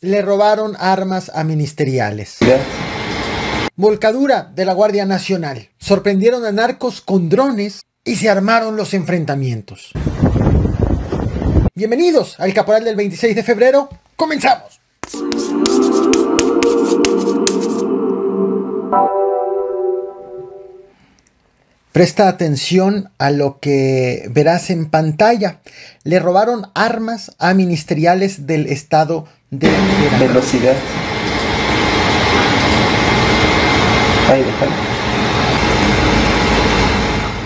le robaron armas a ministeriales. Volcadura de la Guardia Nacional. Sorprendieron a narcos con drones y se armaron los enfrentamientos. Bienvenidos al Caporal del 26 de febrero. ¡Comenzamos! Presta atención a lo que verás en pantalla. Le robaron armas a ministeriales del Estado de velocidad.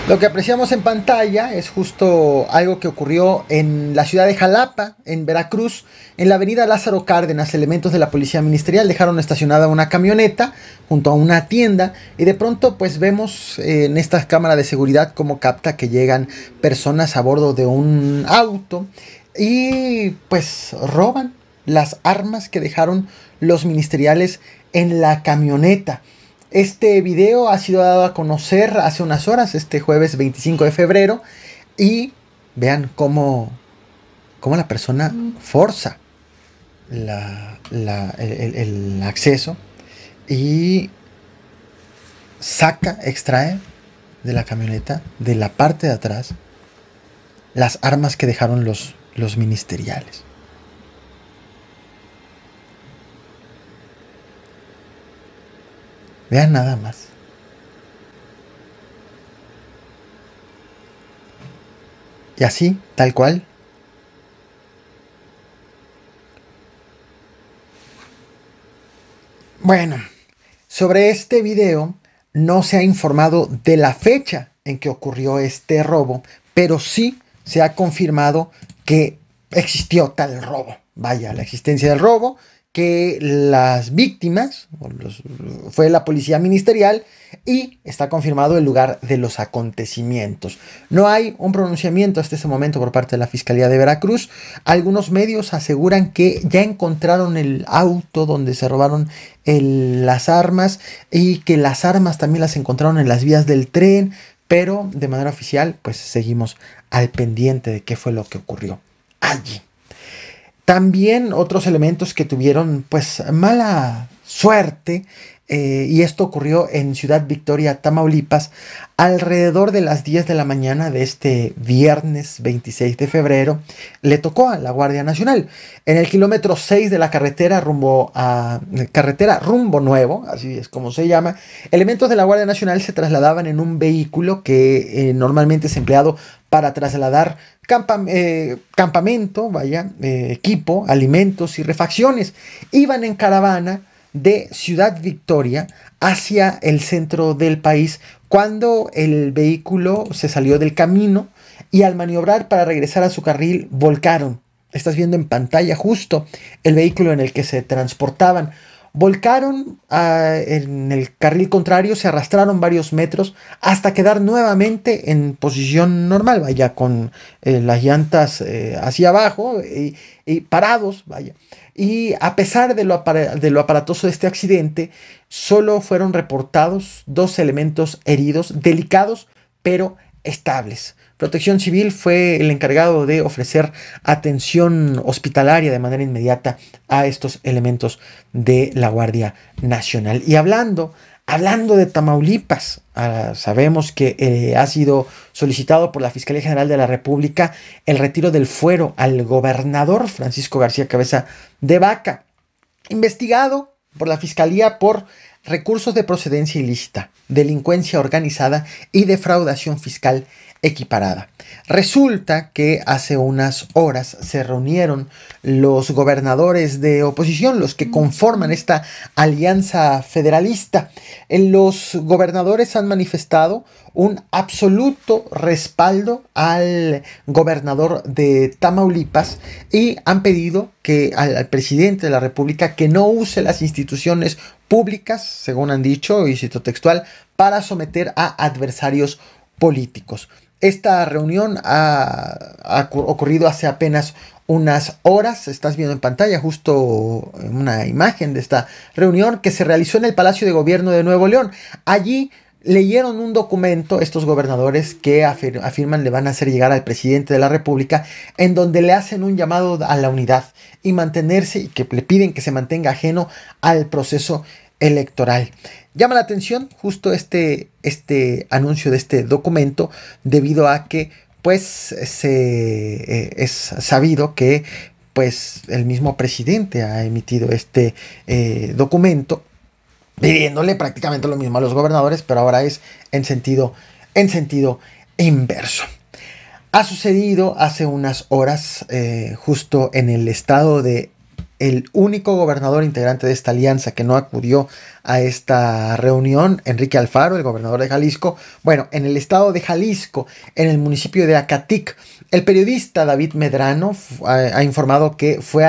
Lo que apreciamos en pantalla es justo algo que ocurrió en la ciudad de Jalapa, en Veracruz, en la avenida Lázaro Cárdenas. Elementos de la policía ministerial dejaron estacionada una camioneta junto a una tienda y de pronto pues vemos eh, en esta cámara de seguridad cómo capta que llegan personas a bordo de un auto y pues roban las armas que dejaron los ministeriales en la camioneta. Este video ha sido dado a conocer hace unas horas, este jueves 25 de febrero, y vean cómo, la persona forza el, acceso y saca, extrae de la camioneta, de la parte de atrás, las armas que dejaron los ministeriales. Vean nada más. Y así, tal cual. Bueno, sobre este video no se ha informado de la fecha en que ocurrió este robo, pero sí se ha confirmado que existió tal robo. Vaya, la existencia del robo que las víctimas fue la policía ministerial y está confirmado el lugar de los acontecimientos. No hay un pronunciamiento hasta este momento por parte de la Fiscalía de Veracruz. Algunos medios aseguran que ya encontraron el auto donde se robaron las armas y que las armas también las encontraron en las vías del tren, pero de manera oficial pues seguimos al pendiente de qué fue lo que ocurrió allí. También otros elementos que tuvieron pues mala suerte, eh, y esto ocurrió en Ciudad Victoria, Tamaulipas, alrededor de las 10 de la mañana de este viernes 26 de febrero, le tocó a la Guardia Nacional. En el kilómetro 6 de la carretera rumbo a carretera rumbo nuevo, así es como se llama, elementos de la Guardia Nacional se trasladaban en un vehículo que eh, normalmente es empleado para trasladar eh, campamento, vaya, eh, equipo, alimentos y refacciones. Iban en caravana de Ciudad Victoria hacia el centro del país cuando el vehículo se salió del camino y al maniobrar para regresar a su carril volcaron. Estás viendo en pantalla justo el vehículo en el que se transportaban volcaron ah, en el carril contrario, se arrastraron varios metros hasta quedar nuevamente en posición normal, vaya, con eh, las llantas eh, hacia abajo y, parados, vaya. Y a pesar de lo, de lo aparatoso de este accidente, solo fueron reportados dos elementos heridos, delicados, pero estables. Protección Civil fue el encargado de ofrecer atención hospitalaria de manera inmediata a estos elementos de la Guardia Nacional. Y hablando, hablando de Tamaulipas, ah, sabemos que eh, ha sido solicitado por la Fiscalía General de la República el retiro del fuero al gobernador Francisco García Cabeza de Vaca, investigado por la Fiscalía por recursos de procedencia ilícita, delincuencia organizada y defraudación fiscal equiparada. Resulta que hace unas horas se reunieron los gobernadores de oposición, los que conforman mm. esta alianza federalista. Eh, los gobernadores han manifestado un absoluto respaldo al gobernador de Tamaulipas y han pedido que al, al presidente de la República que no use las instituciones públicas, según han dicho, y cito textual, para someter a adversarios políticos. Esta reunión ha, ocurrido hace apenas unas horas. Estás viendo en pantalla justo una imagen de esta reunión que se realizó en el Palacio de Gobierno de Nuevo León. Allí leyeron un documento estos gobernadores que afirman le van a hacer llegar al presidente de la República en donde le hacen un llamado a la unidad y mantenerse y que le piden que se mantenga ajeno al proceso electoral. Llama la atención justo este, este anuncio de este documento debido a que pues se, eh, es sabido que pues el mismo presidente ha emitido este eh, documento pidiéndole prácticamente lo mismo a los gobernadores, pero ahora es en sentido, en sentido inverso. Ha sucedido hace unas horas eh, justo en el estado de el único gobernador integrante de esta alianza que no acudió a esta reunión, Enrique Alfaro, el gobernador de Jalisco, bueno, en el estado de Jalisco, en el municipio de Acatic, el periodista David Medrano ha informado que fue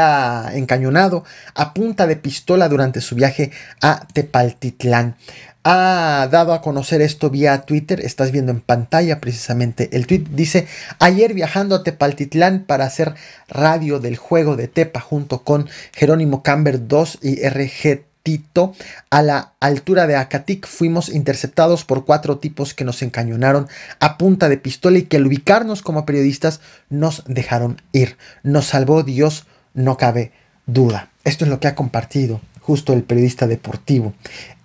encañonado a punta de pistola durante su viaje a Tepaltitlán ha dado a conocer esto vía Twitter. Estás viendo en pantalla precisamente el tweet. Dice, ayer viajando a Tepaltitlán para hacer radio del juego de Tepa junto con Jerónimo Camber 2 y RG Tito, a la altura de Acatic fuimos interceptados por cuatro tipos que nos encañonaron a punta de pistola y que al ubicarnos como periodistas nos dejaron ir. Nos salvó Dios, no cabe duda. Esto es lo que ha compartido justo el periodista deportivo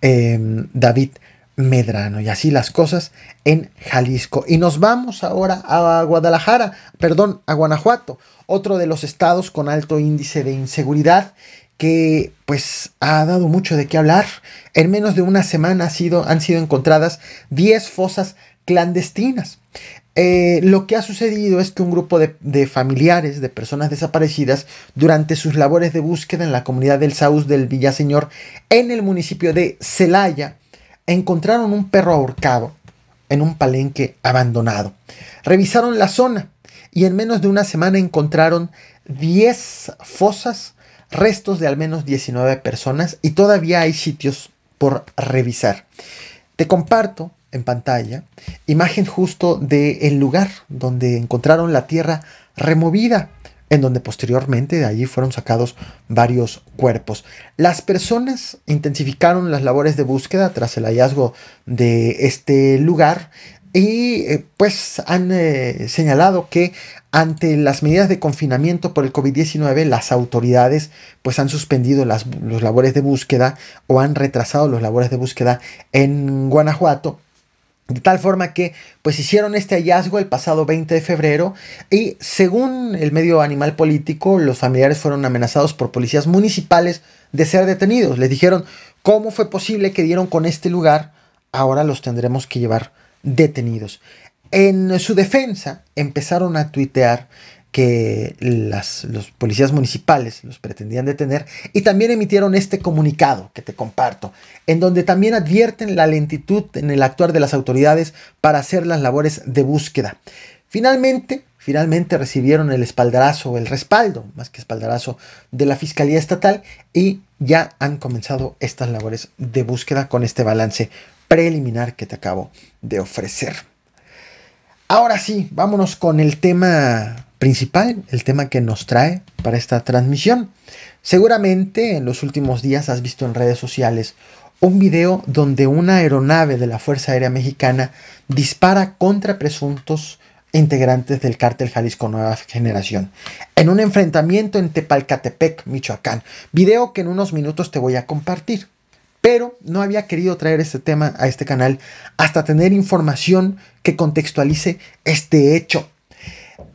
em, David Medrano. Y así las cosas en Jalisco. Y nos vamos ahora a Guadalajara, perdón, a Guanajuato, otro de los estados con alto índice de inseguridad que pues ha dado mucho de qué hablar. En menos de una semana han sido encontradas 10 fosas clandestinas. Eh, lo que ha sucedido es que un grupo de, familiares de personas desaparecidas durante sus labores de búsqueda en la comunidad del Saúl del Villaseñor en el municipio de Celaya encontraron un perro ahorcado en un palenque abandonado. Revisaron la zona y en menos de una semana encontraron 10 fosas, restos de al menos 19 personas y todavía hay sitios por revisar. Te comparto en pantalla, imagen justo del el lugar donde encontraron la tierra removida, en donde posteriormente de allí fueron sacados varios cuerpos. Las personas intensificaron las labores de búsqueda tras el hallazgo de este lugar y eh, pues han eh, señalado que ante las medidas de confinamiento por el COVID-19 las autoridades pues han suspendido las labores de búsqueda o han retrasado las labores de búsqueda en Guanajuato de tal forma que pues hicieron este hallazgo el pasado 20 de febrero y según el medio animal político los familiares fueron amenazados por policías municipales de ser detenidos. Les dijeron, ¿cómo fue posible que dieron con este lugar? Ahora los tendremos que llevar detenidos. En su defensa empezaron a tuitear que los policías municipales los pretendían detener y también emitieron este comunicado que te comparto, en donde también advierten la lentitud en el actuar de las autoridades para hacer las labores de búsqueda. Finalmente, finalmente recibieron el espaldarazo, el respaldo, más que espaldarazo, de la Fiscalía Estatal y ya han comenzado estas labores de búsqueda con este balance preliminar que te acabo de ofrecer. Ahora sí, vámonos con el tema principal, el tema que nos trae para esta transmisión. Seguramente en los últimos días has visto en redes sociales un video donde una aeronave de la Fuerza Aérea Mexicana dispara contra presuntos integrantes del cártel Jalisco Nueva Generación en un enfrentamiento en Tepalcatepec, Michoacán. Video que en unos minutos te voy a compartir. Pero no había querido traer este tema a este canal hasta tener información que contextualice este hecho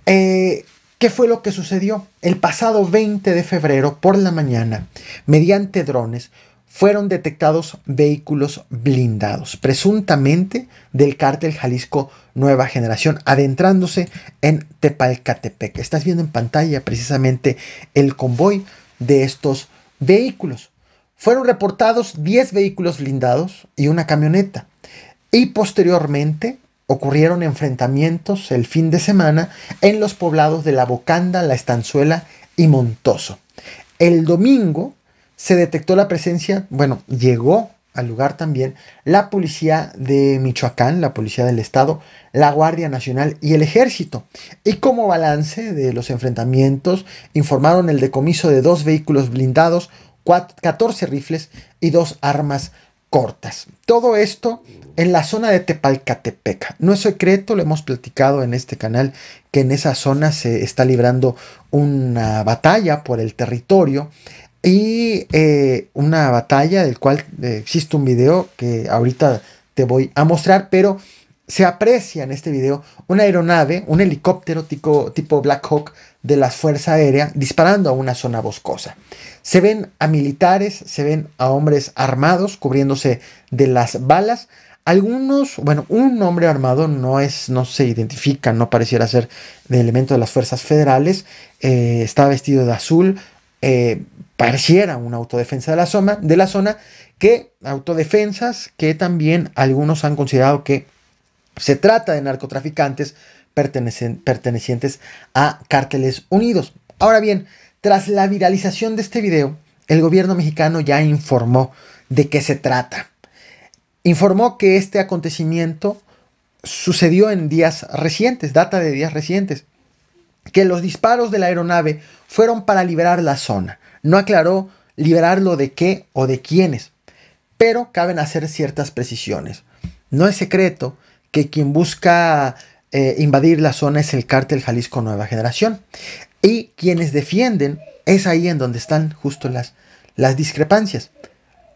eh, ¿Qué fue lo que sucedió? El pasado 20 de febrero por la mañana, mediante drones, fueron detectados vehículos blindados, presuntamente del cártel Jalisco Nueva Generación, adentrándose en Tepalcatepec. Estás viendo en pantalla precisamente el convoy de estos vehículos. Fueron reportados 10 vehículos blindados y una camioneta. Y posteriormente ocurrieron enfrentamientos el fin de semana en los poblados de La Bocanda, La Estanzuela y Montoso. El domingo se detectó la presencia, bueno, llegó al lugar también la policía de Michoacán, la policía del estado, la Guardia Nacional y el ejército. Y como balance de los enfrentamientos, informaron el decomiso de dos vehículos blindados, 14 rifles y dos armas cortas. Todo esto en la zona de Tepalcatepeca. No es secreto, lo hemos platicado en este canal, que en esa zona se está librando una batalla por el territorio y eh, una batalla del cual eh, existe un video que ahorita te voy a mostrar, pero se aprecia en este video una aeronave, un helicóptero tipo, Black Hawk de la Fuerza Aérea disparando a una zona boscosa. Se ven a militares, se ven a hombres armados cubriéndose de las balas. Algunos, bueno, un hombre armado no es, no se identifica, no pareciera ser de elemento de las fuerzas federales. Eh, está vestido de azul, eh, pareciera una autodefensa de la zona, de la zona que autodefensas que también algunos han considerado que se trata de narcotraficantes pertenecientes a cárteles unidos. Ahora bien, tras la viralización de este video, el gobierno mexicano ya informó de qué se trata. Informó que este acontecimiento sucedió en días recientes, data de días recientes, que los disparos de la aeronave fueron para liberar la zona. No aclaró liberarlo de qué o de quiénes, pero caben hacer ciertas precisiones. No es secreto que quien busca eh, invadir la zona es el cártel Jalisco Nueva Generación. Y quienes defienden, es ahí en donde están justo las, las discrepancias.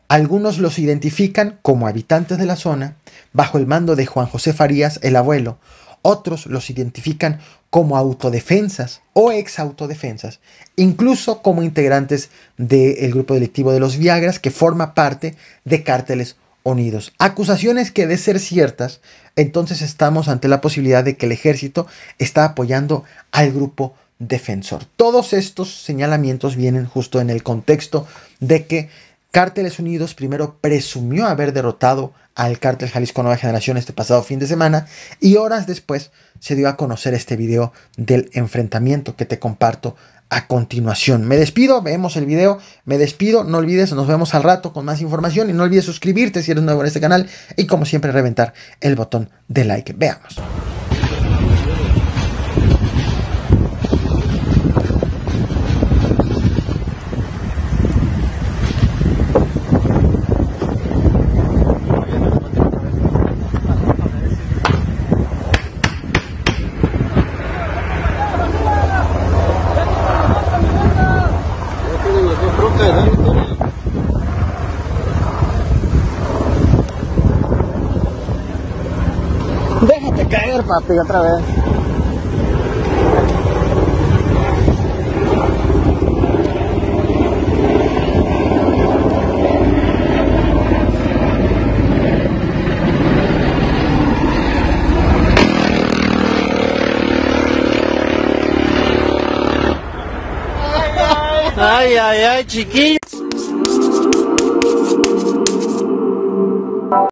Algunos los identifican como habitantes de la zona, bajo el mando de Juan José Farías, el abuelo. Otros los identifican como autodefensas o ex autodefensas, incluso como integrantes del grupo delictivo de los Viagras, que forma parte de cárteles Unidos. Acusaciones que de ser ciertas, entonces estamos ante la posibilidad de que el ejército está apoyando al grupo defensor. Todos estos señalamientos vienen justo en el contexto de que Cárteles Unidos primero presumió haber derrotado al cártel Jalisco Nueva Generación este pasado fin de semana y horas después se dio a conocer este video del enfrentamiento que te comparto a continuación. Me despido, vemos el video, me despido, no olvides, nos vemos al rato con más información y no olvides suscribirte si eres nuevo en este canal y como siempre reventar el botón de like. Veamos. tá através. Ai, ai, ai, Tiquinho.